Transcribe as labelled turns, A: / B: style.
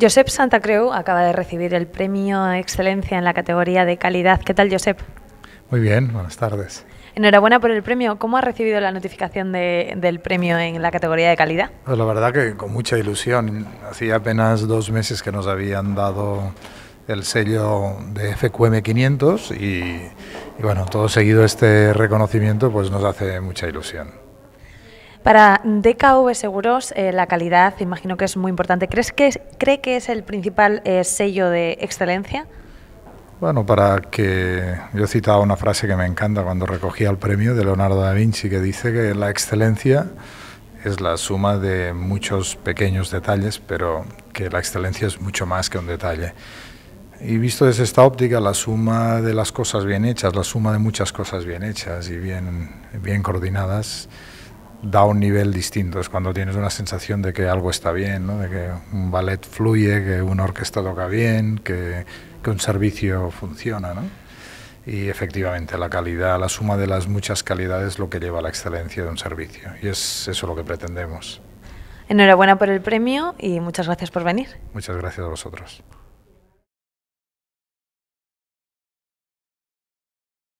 A: Josep Santacreu acaba de recibir el premio a Excelencia en la categoría de calidad. ¿Qué tal, Josep?
B: Muy bien, buenas tardes.
A: Enhorabuena por el premio. ¿Cómo ha recibido la notificación del premio en la categoría de calidad?
B: Pues la verdad que con mucha ilusión. Hacía apenas dos meses que nos habían dado el sello de FQM 500 y, y bueno, todo seguido este reconocimiento pues nos hace mucha ilusión.
A: Para DKV Seguros, eh, la calidad imagino que es muy importante. ¿Crees que cree que es el principal eh, sello de excelencia?
B: Bueno, para que yo he citado una frase que me encanta cuando recogía el premio de Leonardo da Vinci que dice que la excelencia es la suma de muchos pequeños detalles, pero que la excelencia es mucho más que un detalle. Y visto desde esta óptica, la suma de las cosas bien hechas, la suma de muchas cosas bien hechas y bien, bien coordinadas, da un nivel distinto. Es cuando tienes una sensación de que algo está bien, de que un ballet fluye, que una orquesta toca bien, que, un servicio funciona. Y efectivamente, la calidad, la suma de las muchas calidades es lo que lleva a la excelencia de un servicio. Y es eso lo que pretendemos.
A: Enhorabuena por el premio y muchas gracias por venir.
B: Muchas gracias a vosotros.